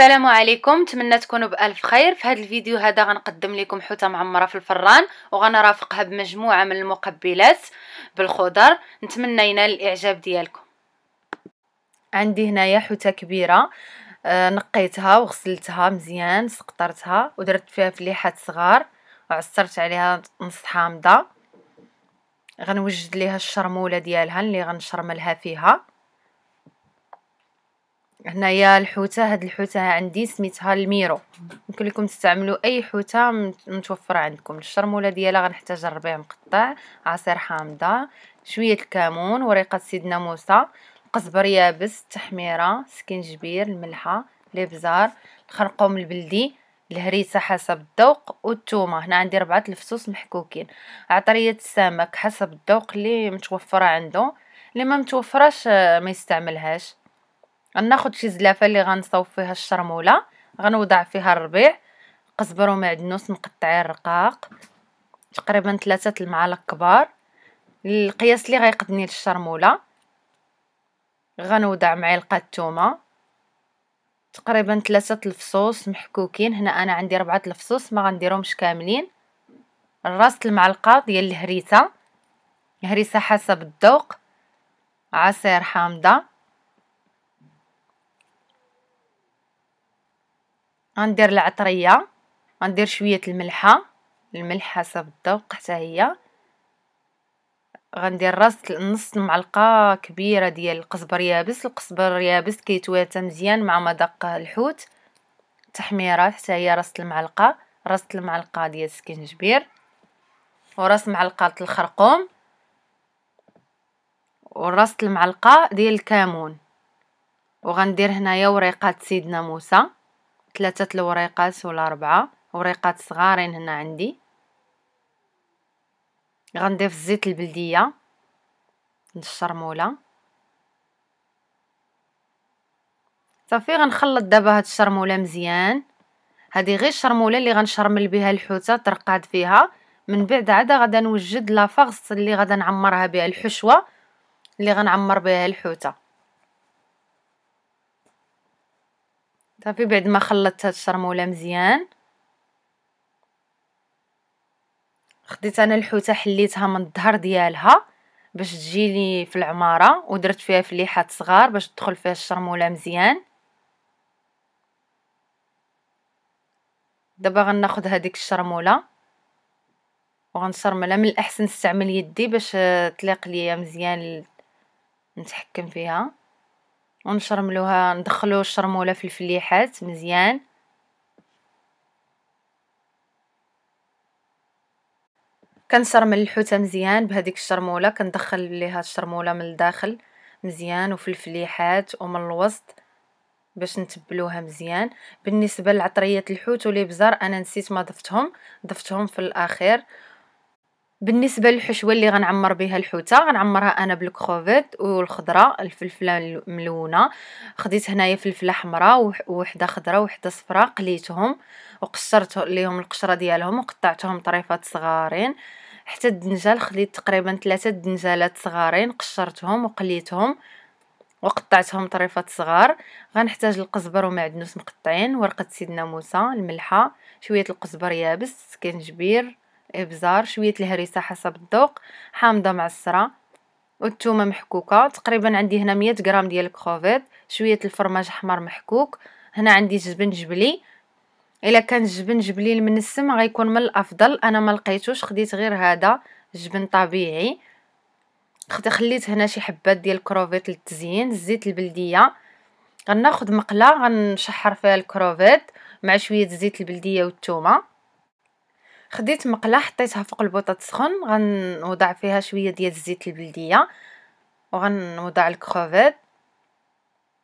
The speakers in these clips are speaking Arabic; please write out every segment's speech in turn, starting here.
السلام عليكم نتمنى تكونوا بالف خير في هذا الفيديو هذا غنقدم لكم حوته معمره في الفران وغنرافقها بمجموعه من المقبلات بالخضر نتمنى ينال الاعجاب ديالكم عندي هنايا حوته كبيره آه، نقيتها وغسلتها مزيان سقطرتها ودرت فيها فليحات صغار وعصرت عليها نص حامضه غنوجد ليها الشرموله ديالها اللي غنشرملها فيها هنايا الحوته هاد الحوته عندي سميتها الميرو يمكن لكم تستعملوا اي حوته متوفره عندكم الشرموله ديالها غنحتاج الربيع مقطع عصير حامضه شويه الكمون وريقه سيدنا موسى قزبر يابس التحميره سكنجبير الملحه الابزار الخرقوم البلدي الهريسه حسب الذوق والثومه هنا عندي ربعه الفصوص محكوكين عطريه السمك حسب الذوق اللي متوفره عنده اللي ما متوفرش آه، ما يستعملهاش غناخد شي زلافه اللي غنصاوب فيها الشرموله غنوضع فيها الربيع قزبر ومعدنوس مقطعين رقاق تقريبا ثلاثة المعالق كبار القياس اللي غيقدني للشرموله غنوضع معلقه الثومه تقريبا ثلاثة الفصوص محكوكين هنا انا عندي ربعة الفصوص ما غنديرهمش كاملين راس المعلقه ديال الهريسه هريسه حسب الذوق عصير حامضه غندير العطريه غندير شويه الملحه الملح حسب الذوق حتى هي غندير راس نص معلقه كبيره ديال القزبر يابس القزبر يابس كيتواتى مزيان مع مذاق الحوت تحميره حتى هي راس المعلقه راس المعلقه ديال السكنجبير وراس معلقه الخرقوم وراس المعلقه ديال الكمون وغندير هنايا وريقات سيدنا موسى ثلاثة الوريقات ولا ربعة وريقات صغارين هنا عندي غنضيف الزيت البلدية الشرمولة صافي غنخلط دابا هاد الشرمولة مزيان هذه غير الشرمولة اللي غنشرمل بها الحوتة ترقاد فيها من بعد عاد غادا نوجد لافغص اللي غادا نعمرها بها الحشوة اللي غنعمر بها الحوتة صافي بعد ما خلطت هاد الشرموله مزيان خديت انا الحوته حليتها من الظهر ديالها باش تجيلي في العماره ودرت فيها فليحات صغار باش تدخل فيها الشرموله مزيان دابا غناخذ هذيك الشرموله وغنشرملها من الاحسن نستعمل يدي باش تليق ليا مزيان نتحكم فيها ونشرملوها ندخلو الشرمولة في الفليحات مزيان كنشرمل الحوتة مزيان بهذيك الشرمولة كندخل ليها الشرمولة من الداخل مزيان وفي الفليحات ومن الوسط باش نتبلوها مزيان بالنسبه لعطريه الحوت والابزار انا نسيت ما ضفتهم ضفتهم في الاخير بالنسبه للحشوه اللي غنعمر بها الحوته غنعمرها انا بالكروفيت والخضره الفلفله الملونه خديت هنايا فلفله حمراء وحده خضراء وحده صفراء قليتهم وقشرت ليهم القشره ديالهم وقطعتهم طريفات صغارين حتى الدنجال خليت تقريبا ثلاثه دنجالات صغارين قشرتهم وقليتهم وقطعتهم طريفات صغار غنحتاج القزبر ومعدنوس مقطعين ورقه سيدنا موسى الملحه شويه القزبر يابس كنجبير ابزار شويه الهريسه حسب الذوق حامضه معصره والثومه محكوكه تقريبا عندي هنا 100 غرام ديال الكروفيت شويه الفرماج حمر محكوك هنا عندي جبن جبلي الا كان الجبن جبلي المنسم غيكون من الافضل انا ما لقيتوش خديت غير هذا جبن طبيعي خليت هنا شي حبات ديال الكروفيت للتزيين الزيت البلديه غناخذ مقله غنشحر فيها الكروفيت مع شويه زيت البلديه والثومه خديت مقله حطيتها فوق البوطه تسخن غنوضع فيها شويه ديال الزيت البلديه وغنوضع الكروفيت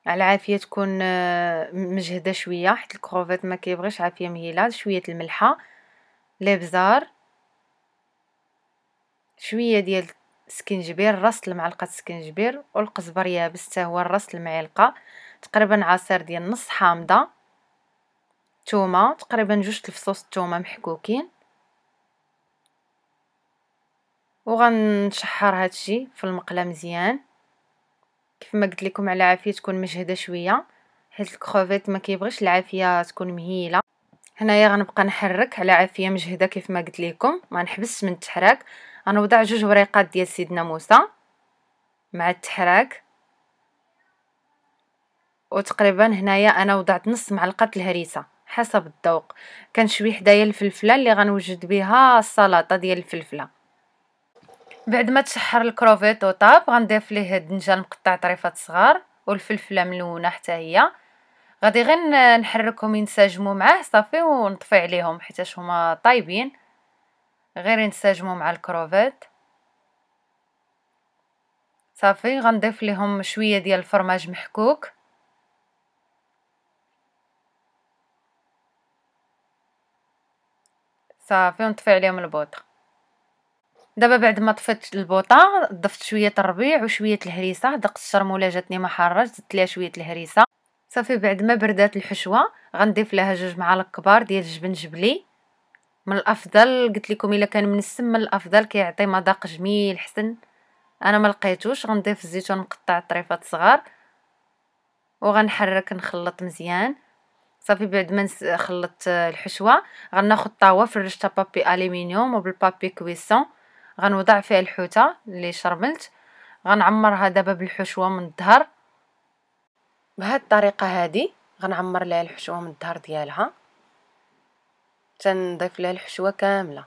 على عافيه تكون آه، مجهده شويه حيت الكروفيت ما كيبغيش عافيه مهيله شويه الملحه الابزار شويه ديال السكنجبير راس المعلقه السكنجبير والقزبر يابس حتى هو راس المعلقه تقريبا عصير ديال نص حامضه تومه تقريبا جوج الفصوص الثومه محكوكين وغنشحر هادشي في المقله مزيان كيف ما قلت لكم على عافيه تكون مجهده شويه حيت الكروفيت ما كيبغيش العافيه تكون مهيله هنايا غنبقى نحرك على عافيه مجهده كيف ما قلت لكم ما نحبسش من التحراك غنوضع جوج وريقات ديال سيدنا موسى مع التحراك وتقريبا هنايا انا وضعت نص معلقه الهريسه حسب الذوق كنشوي حدايا الفلفله اللي غنوجد بها السلطه ديال الفلفله بعد ما تشحر الكروفيت وطاب غنضيف ليه الدنجال مقطع طريفات صغار والفلفله ملونه حتى هي غادي غير نحركهم ينسجموا معاه صافي ونطفي عليهم حيت هما طايبين غير ينسجموا مع الكروفيت صافي غنضيف لهم شويه ديال الفرماج محكوك صافي ونطفي عليهم البوطه دابا بعد ما طفيت البوطه ضفت شويه الربيع وشويه الهريسه دقت الشرموله جاتني ما حرج زدت ليها شويه الهريسه صافي بعد ما بردات الحشوه غنضيف لها جوج معالق كبار ديال الجبن جبلي من الافضل قلت لكم الا كان من السم من الافضل كيعطي مذاق جميل حسن انا ما لقيتوش غنضيف الزيتون مقطع طريفات صغار وغنحرك نخلط مزيان صافي بعد ما خلطت الحشوه غناخذ طاوه فرشتها بابي الومنيوم وبالبابي كويسون غنوضع فيها الحوته اللي شربلت غنعمرها دابا بالحشوه من الظهر بهاد الطريقه هادي غنعمر لها الحشوه من الظهر ديالها تنضيف لها الحشوه كامله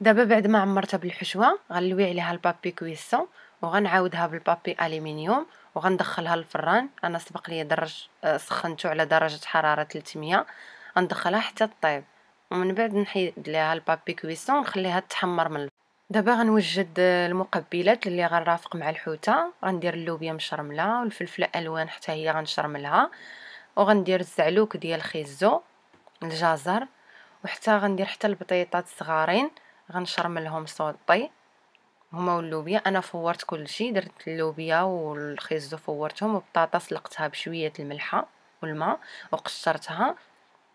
دابا بعد ما عمرتها بالحشوه غنلوي عليها البابي كويسون وغنعاودها بالبابي الومنيوم وغندخلها للفران انا سبق لي درج سخنته على درجه حراره 300 غندخلها حتى طيب ومن بعد نحيد ليها البابي كويسون ونخليها تحمر من دابا غنوجد المقبلات اللي غنرافق مع الحوتة غندير اللوبيا مشرمله والفلفله الوان حتى هي غنشرملها وغندير الزعلوك ديال خيزو الجزر وحتى غندير حتى البطيطات صغارين غنشرملهم صوطي هما واللوبيا انا فورت كلشي درت اللوبيا والخيزو فورتهم والبطاطا سلقتها بشويه الملحه والماء وقشرتها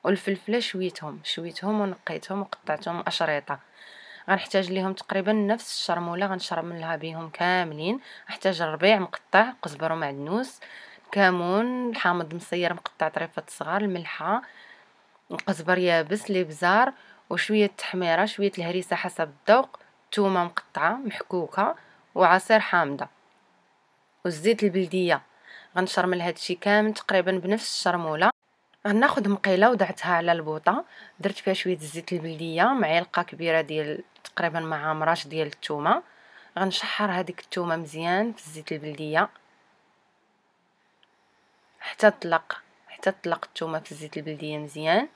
والفلفله شويتهم شويتهم ونقيتهم وقطعتهم اشريطه غنحتاج ليهم تقريبا نفس الشرموله غنشرب منها بيهم كاملين احتاج الربيع مقطع قزبر ومعدنوس كمون الحامض مصير مقطع طريفات صغار الملحه القزبر يابس الابزار وشويه التحميره شويه الهريسه حسب الذوق تومه مقطعه محكوكه وعصير حامضه والزيت البلديه غنشرمل هادشي كامل تقريبا بنفس الشرموله غناخد مقيله وضعتها على البوطه درت فيها شويه الزيت البلديه معلقه كبيره ديال تقريبا مع مراش ديال الثومه غنشحر هذيك الثومه مزيان في الزيت البلديه حتى تطلق حتى تطلق الثومه في الزيت البلديه مزيان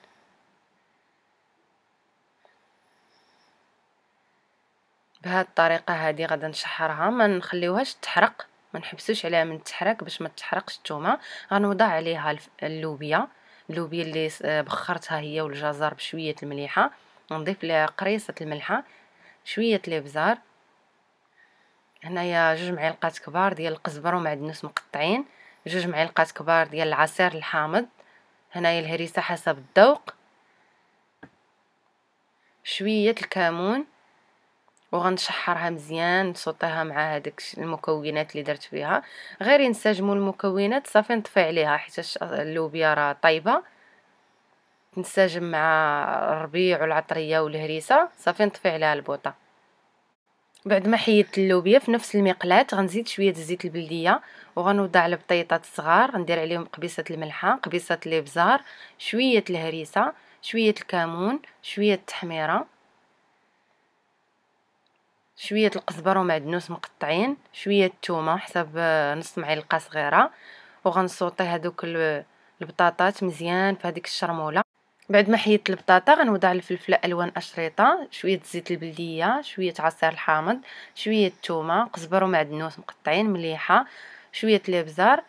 بهاد الطريقه هذه غادي نشحرها ما نخليوهاش تحرق ما نحبسوش عليها من التحرك باش ما تحرقش الثومه غنوضع عليها اللوبيا اللوبيا اللي آه، بخرتها هي والجزر بشويه المليحه نضيف لها قريصه الملحه شويه الابزار هنايا جوج معلقات كبار ديال القزبر ومعدنوس مقطعين جوج معلقات كبار ديال العصير الحامض هنايا الهريسه حسب الذوق شويه الكمون وغنشحرها مزيان نسوطيها مع هذيك المكونات اللي درت فيها غير ينسجموا المكونات صافي نطفي عليها حيت اللوبيا راه طايبه تنسجم مع الربيع والعطريه والهريسه صافي نطفي عليها البوطه بعد ما حيدت اللوبيا في نفس المقلاة غنزيد شويه الزيت البلديه وغنوضع البطيطات الصغار غندير عليهم قبيصه الملحه قبيصه الابزار شويه الهريسه شويه الكمون شويه التحميره شويه القزبر ومعدنوس مقطعين شويه الثومه حسب آه، نص معلقه صغيره وغنصوتي هذوك البطاطات مزيان في هذيك الشرموله بعد ما حيدت البطاطا غنوضع الفلفله الوان اشريطه شويه زيت البلديه شويه عصير الحامض شويه الثومه قزبر ومعدنوس مقطعين مليحه شويه الابزار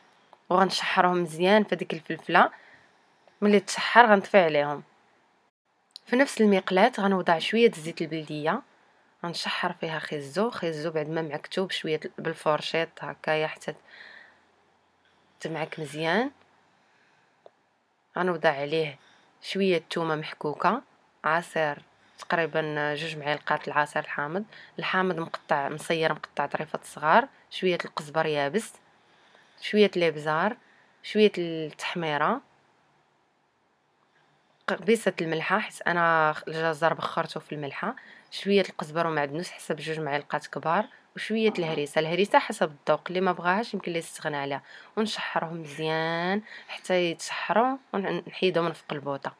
وغنشحرهم مزيان في ديك الفلفله ملي تشحر غنطفي عليهم في نفس المقلاة غنوضع شويه زيت البلديه غنشحر فيها خيزو خيزو بعد ما معكتو بشويه بالفرشيط هكايا حتى تمعك مزيان غنوضع عليه شويه الثومه محكوكه عصير تقريبا جوج معالقات العصير الحامض الحامض مقطع مصير مقطع طريفات صغار شويه القزبر يابس شويه الابزار شويه التحميره قبيصه الملحه حيت انا الجزر بخرته في الملحه شويه القزبر ومعدنوس حسب جوج معالقات كبار وشويه الهريسه الهريسه حسب الذوق اللي ما بغاهاش يمكن لي يستغنى عليها ونشحرهم مزيان حتى يتشحروا ونحيدهم من فوق البوطه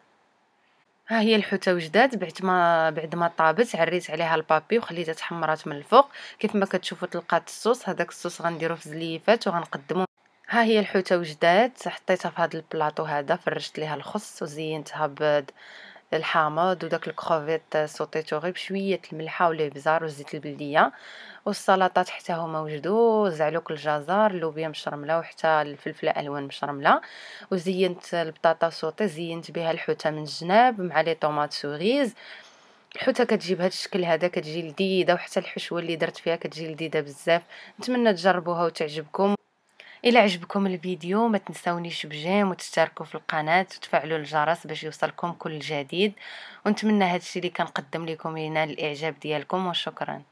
ها هي الحوته وجدات بعد ما بعد ما طابت عريت عليها البابي وخليتها تحمرات من الفوق كيف ما كتشوفوا طلقات الصوص هذاك الصوص غنديروه في زليفات وغنقدمو ها هي الحوته وجدات حطيتها في هذا البلاطو هذا فرشت ليها الخص وزينتها ب الحامض وداك الكروفيت سوتيتو غير بشويه الملحه والابزار والزيت البلديه والسلطات حتى هما وجدو زعلوك الجزر اللوبيا مشرمله وحتى الفلفله الوان مشرمله وزينت البطاطا سوتي زينت بها الحوته من الجناب مع لي طوماط سوريز الحوته كتجي بهذا الشكل هذا كتجي لذيذه وحتى الحشوه اللي درت فيها كتجي لذيذه بزاف نتمنى تجربوها وتعجبكم الى عجبكم الفيديو ما تنسونيش بجيم وتشتركوا في القناه وتفعلوا الجرس باش يوصلكم كل جديد ونتمنى هادشي اللي كنقدم لكم ينال الاعجاب ديالكم وشكرا